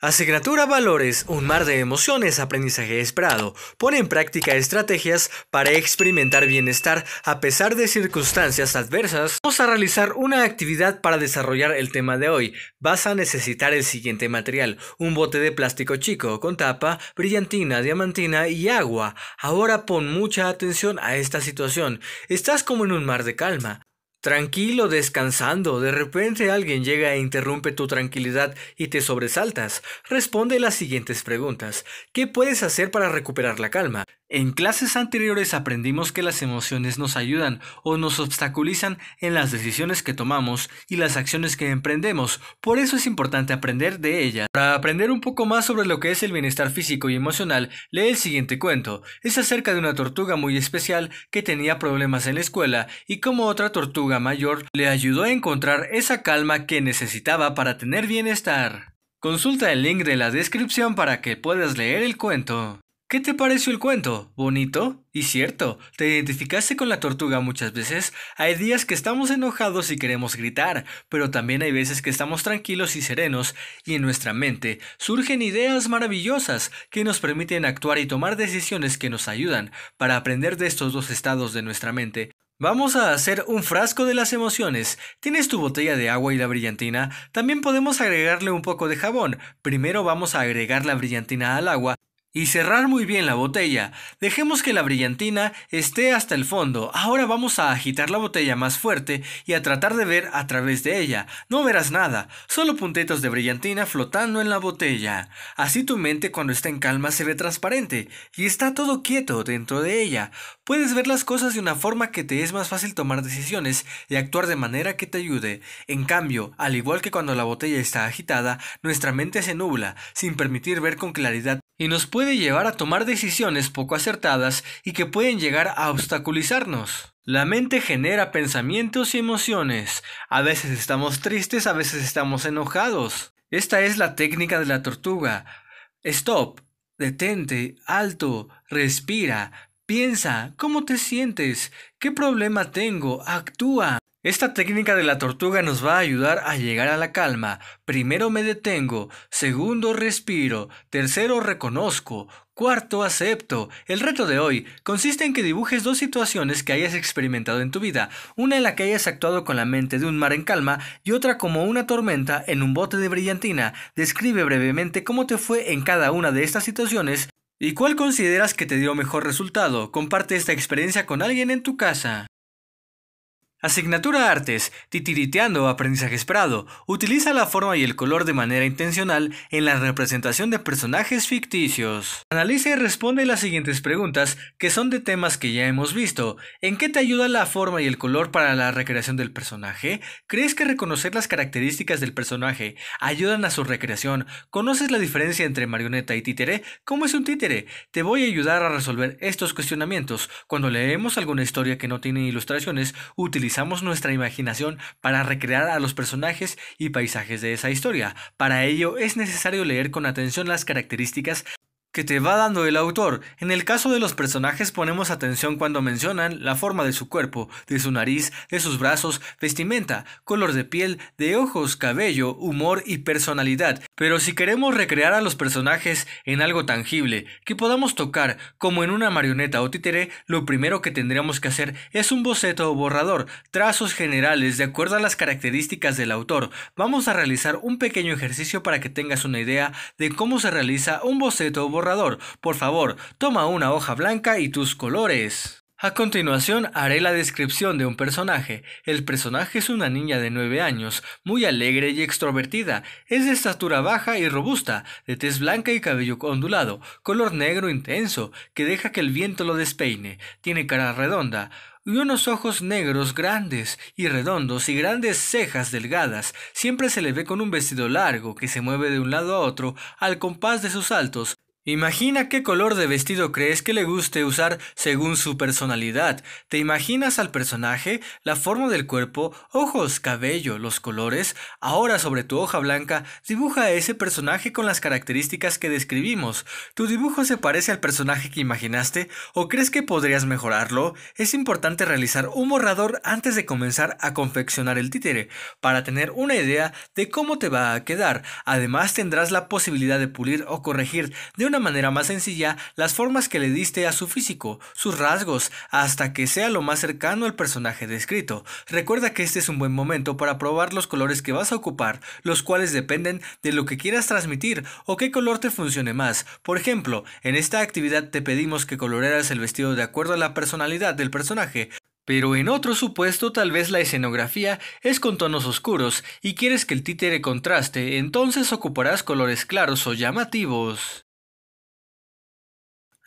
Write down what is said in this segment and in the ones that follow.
Asignatura Valores, un mar de emociones, aprendizaje esperado. Pone en práctica estrategias para experimentar bienestar a pesar de circunstancias adversas. Vamos a realizar una actividad para desarrollar el tema de hoy. Vas a necesitar el siguiente material. Un bote de plástico chico con tapa, brillantina, diamantina y agua. Ahora pon mucha atención a esta situación. Estás como en un mar de calma. Tranquilo descansando, de repente alguien llega e interrumpe tu tranquilidad y te sobresaltas. Responde las siguientes preguntas. ¿Qué puedes hacer para recuperar la calma? En clases anteriores aprendimos que las emociones nos ayudan o nos obstaculizan en las decisiones que tomamos y las acciones que emprendemos, por eso es importante aprender de ellas. Para aprender un poco más sobre lo que es el bienestar físico y emocional, lee el siguiente cuento. Es acerca de una tortuga muy especial que tenía problemas en la escuela y cómo otra tortuga mayor le ayudó a encontrar esa calma que necesitaba para tener bienestar. Consulta el link de la descripción para que puedas leer el cuento. ¿Qué te pareció el cuento? ¿Bonito? Y cierto, te identificaste con la tortuga muchas veces. Hay días que estamos enojados y queremos gritar, pero también hay veces que estamos tranquilos y serenos, y en nuestra mente surgen ideas maravillosas que nos permiten actuar y tomar decisiones que nos ayudan. Para aprender de estos dos estados de nuestra mente, Vamos a hacer un frasco de las emociones. ¿Tienes tu botella de agua y la brillantina? También podemos agregarle un poco de jabón. Primero vamos a agregar la brillantina al agua y cerrar muy bien la botella. Dejemos que la brillantina esté hasta el fondo. Ahora vamos a agitar la botella más fuerte y a tratar de ver a través de ella. No verás nada, solo puntitos de brillantina flotando en la botella. Así tu mente cuando está en calma se ve transparente y está todo quieto dentro de ella. Puedes ver las cosas de una forma que te es más fácil tomar decisiones y actuar de manera que te ayude. En cambio, al igual que cuando la botella está agitada, nuestra mente se nubla, sin permitir ver con claridad y nos puede llevar a tomar decisiones poco acertadas y que pueden llegar a obstaculizarnos. La mente genera pensamientos y emociones. A veces estamos tristes, a veces estamos enojados. Esta es la técnica de la tortuga. Stop, detente, alto, respira, piensa, ¿cómo te sientes? ¿Qué problema tengo? Actúa. Esta técnica de la tortuga nos va a ayudar a llegar a la calma. Primero me detengo, segundo respiro, tercero reconozco, cuarto acepto. El reto de hoy consiste en que dibujes dos situaciones que hayas experimentado en tu vida, una en la que hayas actuado con la mente de un mar en calma y otra como una tormenta en un bote de brillantina. Describe brevemente cómo te fue en cada una de estas situaciones y cuál consideras que te dio mejor resultado. Comparte esta experiencia con alguien en tu casa. Asignatura Artes, titiriteando aprendizaje esperado utiliza la forma y el color de manera intencional en la representación de personajes ficticios. Analiza y responde las siguientes preguntas, que son de temas que ya hemos visto. ¿En qué te ayuda la forma y el color para la recreación del personaje? ¿Crees que reconocer las características del personaje ayudan a su recreación? ¿Conoces la diferencia entre marioneta y títere? ¿Cómo es un títere? Te voy a ayudar a resolver estos cuestionamientos. Cuando leemos alguna historia que no tiene ilustraciones, utiliza utilizamos nuestra imaginación para recrear a los personajes y paisajes de esa historia. Para ello es necesario leer con atención las características que te va dando el autor. En el caso de los personajes ponemos atención cuando mencionan la forma de su cuerpo, de su nariz, de sus brazos, vestimenta, color de piel, de ojos, cabello, humor y personalidad. Pero si queremos recrear a los personajes en algo tangible, que podamos tocar, como en una marioneta o títere, lo primero que tendríamos que hacer es un boceto o borrador, trazos generales de acuerdo a las características del autor. Vamos a realizar un pequeño ejercicio para que tengas una idea de cómo se realiza un boceto o borrador por favor, toma una hoja blanca y tus colores. A continuación haré la descripción de un personaje. El personaje es una niña de 9 años, muy alegre y extrovertida. Es de estatura baja y robusta, de tez blanca y cabello ondulado, color negro intenso, que deja que el viento lo despeine. Tiene cara redonda y unos ojos negros grandes y redondos y grandes cejas delgadas. Siempre se le ve con un vestido largo que se mueve de un lado a otro al compás de sus saltos. Imagina qué color de vestido crees que le guste usar según su personalidad. ¿Te imaginas al personaje, la forma del cuerpo, ojos, cabello, los colores? Ahora sobre tu hoja blanca, dibuja a ese personaje con las características que describimos. ¿Tu dibujo se parece al personaje que imaginaste o crees que podrías mejorarlo? Es importante realizar un borrador antes de comenzar a confeccionar el títere, para tener una idea de cómo te va a quedar. Además tendrás la posibilidad de pulir o corregir de una manera más sencilla las formas que le diste a su físico, sus rasgos, hasta que sea lo más cercano al personaje descrito. Recuerda que este es un buen momento para probar los colores que vas a ocupar, los cuales dependen de lo que quieras transmitir o qué color te funcione más. Por ejemplo, en esta actividad te pedimos que colorearas el vestido de acuerdo a la personalidad del personaje, pero en otro supuesto tal vez la escenografía es con tonos oscuros y quieres que el títere contraste, entonces ocuparás colores claros o llamativos.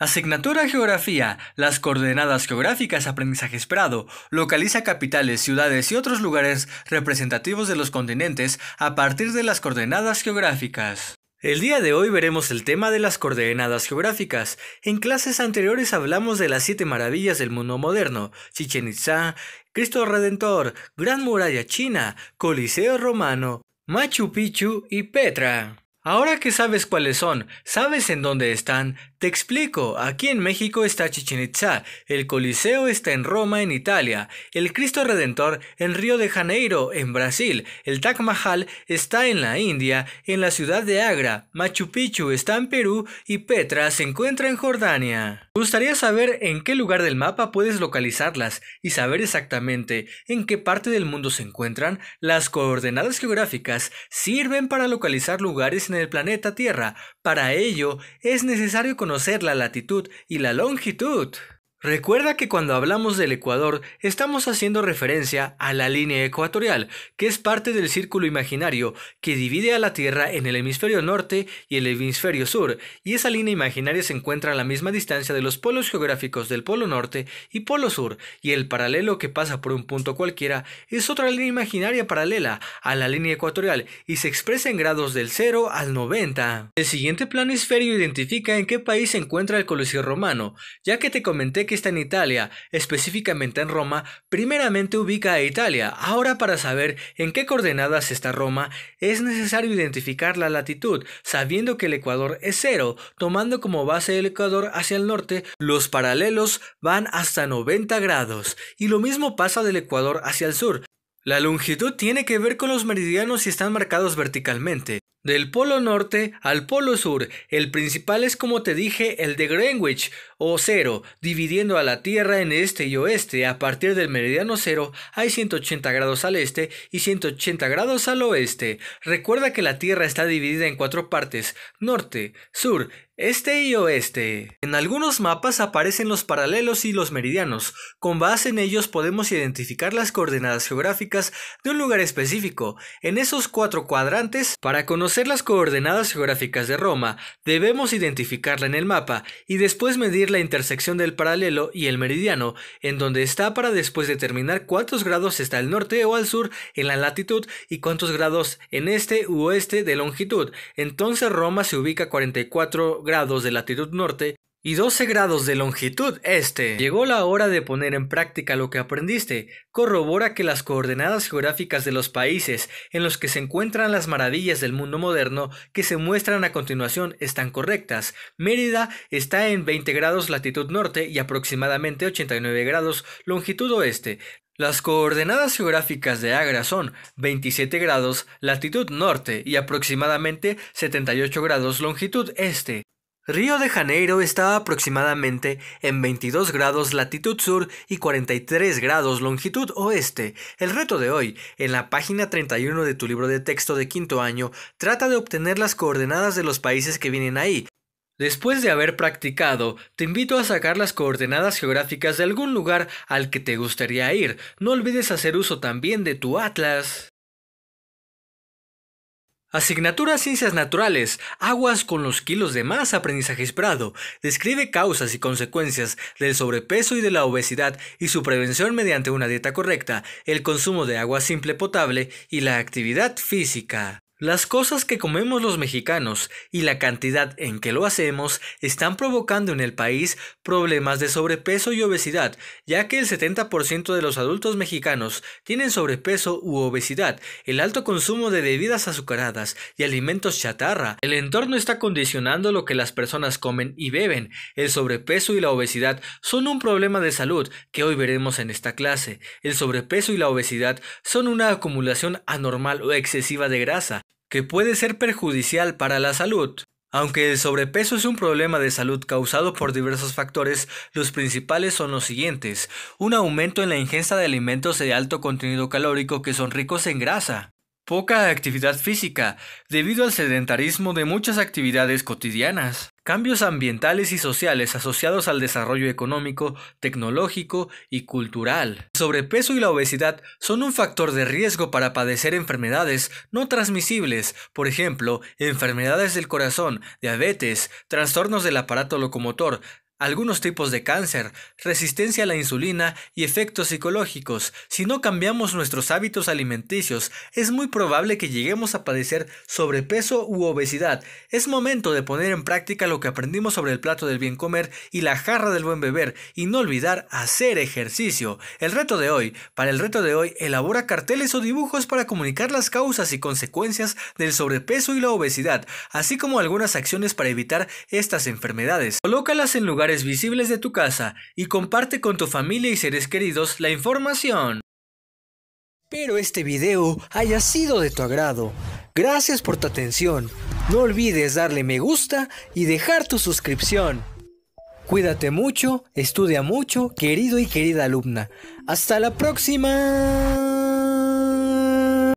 Asignatura Geografía. Las coordenadas geográficas aprendizaje esperado. Localiza capitales, ciudades y otros lugares representativos de los continentes a partir de las coordenadas geográficas. El día de hoy veremos el tema de las coordenadas geográficas. En clases anteriores hablamos de las siete maravillas del mundo moderno, Chichen Itza, Cristo Redentor, Gran Muralla China, Coliseo Romano, Machu Picchu y Petra. Ahora que sabes cuáles son, sabes en dónde están, te explico, aquí en México está Chichen Itza, el Coliseo está en Roma, en Italia, el Cristo Redentor en Río de Janeiro, en Brasil, el Taj Mahal está en la India, en la ciudad de Agra, Machu Picchu está en Perú y Petra se encuentra en Jordania. gustaría saber en qué lugar del mapa puedes localizarlas y saber exactamente en qué parte del mundo se encuentran. Las coordenadas geográficas sirven para localizar lugares en el planeta Tierra. Para ello es necesario conocer conocer la latitud y la longitud. Recuerda que cuando hablamos del Ecuador estamos haciendo referencia a la línea ecuatorial, que es parte del círculo imaginario que divide a la Tierra en el hemisferio norte y el hemisferio sur, y esa línea imaginaria se encuentra a la misma distancia de los polos geográficos del polo norte y polo sur, y el paralelo que pasa por un punto cualquiera es otra línea imaginaria paralela a la línea ecuatorial y se expresa en grados del 0 al 90. El siguiente plano identifica en qué país se encuentra el Coliseo romano, ya que te comenté que está en Italia, específicamente en Roma, primeramente ubica a Italia. Ahora para saber en qué coordenadas está Roma, es necesario identificar la latitud, sabiendo que el ecuador es cero, tomando como base el ecuador hacia el norte, los paralelos van hasta 90 grados, y lo mismo pasa del ecuador hacia el sur. La longitud tiene que ver con los meridianos si están marcados verticalmente. Del polo norte al polo sur, el principal es como te dije el de Greenwich o cero, dividiendo a la Tierra en este y oeste. A partir del meridiano cero hay 180 grados al este y 180 grados al oeste. Recuerda que la Tierra está dividida en cuatro partes, norte, sur, este y oeste. En algunos mapas aparecen los paralelos y los meridianos. Con base en ellos podemos identificar las coordenadas geográficas de un lugar específico. En esos cuatro cuadrantes, para conocer las coordenadas geográficas de Roma, debemos identificarla en el mapa y después medir la intersección del paralelo y el meridiano, en donde está para después determinar cuántos grados está al norte o al sur en la latitud y cuántos grados en este u oeste de longitud. Entonces Roma se ubica 44 grados grados de latitud norte y 12 grados de longitud este. Llegó la hora de poner en práctica lo que aprendiste. Corrobora que las coordenadas geográficas de los países en los que se encuentran las maravillas del mundo moderno que se muestran a continuación están correctas. Mérida está en 20 grados latitud norte y aproximadamente 89 grados longitud oeste. Las coordenadas geográficas de Agra son 27 grados latitud norte y aproximadamente 78 grados longitud este. Río de Janeiro está aproximadamente en 22 grados latitud sur y 43 grados longitud oeste. El reto de hoy, en la página 31 de tu libro de texto de quinto año, trata de obtener las coordenadas de los países que vienen ahí. Después de haber practicado, te invito a sacar las coordenadas geográficas de algún lugar al que te gustaría ir. No olvides hacer uso también de tu atlas. Asignatura Ciencias Naturales, aguas con los kilos de más aprendizaje esperado, describe causas y consecuencias del sobrepeso y de la obesidad y su prevención mediante una dieta correcta, el consumo de agua simple potable y la actividad física. Las cosas que comemos los mexicanos y la cantidad en que lo hacemos están provocando en el país problemas de sobrepeso y obesidad, ya que el 70% de los adultos mexicanos tienen sobrepeso u obesidad. El alto consumo de bebidas azucaradas y alimentos chatarra, el entorno está condicionando lo que las personas comen y beben. El sobrepeso y la obesidad son un problema de salud que hoy veremos en esta clase. El sobrepeso y la obesidad son una acumulación anormal o excesiva de grasa que puede ser perjudicial para la salud. Aunque el sobrepeso es un problema de salud causado por diversos factores, los principales son los siguientes. Un aumento en la ingesta de alimentos de alto contenido calórico que son ricos en grasa. Poca actividad física, debido al sedentarismo de muchas actividades cotidianas. Cambios ambientales y sociales asociados al desarrollo económico, tecnológico y cultural. El sobrepeso y la obesidad son un factor de riesgo para padecer enfermedades no transmisibles, por ejemplo, enfermedades del corazón, diabetes, trastornos del aparato locomotor, algunos tipos de cáncer, resistencia a la insulina y efectos psicológicos. Si no cambiamos nuestros hábitos alimenticios, es muy probable que lleguemos a padecer sobrepeso u obesidad. Es momento de poner en práctica lo que aprendimos sobre el plato del bien comer y la jarra del buen beber y no olvidar hacer ejercicio. El reto de hoy, para el reto de hoy, elabora carteles o dibujos para comunicar las causas y consecuencias del sobrepeso y la obesidad, así como algunas acciones para evitar estas enfermedades. Colócalas en lugares visibles de tu casa y comparte con tu familia y seres queridos la información. Espero este video haya sido de tu agrado. Gracias por tu atención. No olvides darle me gusta y dejar tu suscripción. Cuídate mucho, estudia mucho, querido y querida alumna. Hasta la próxima.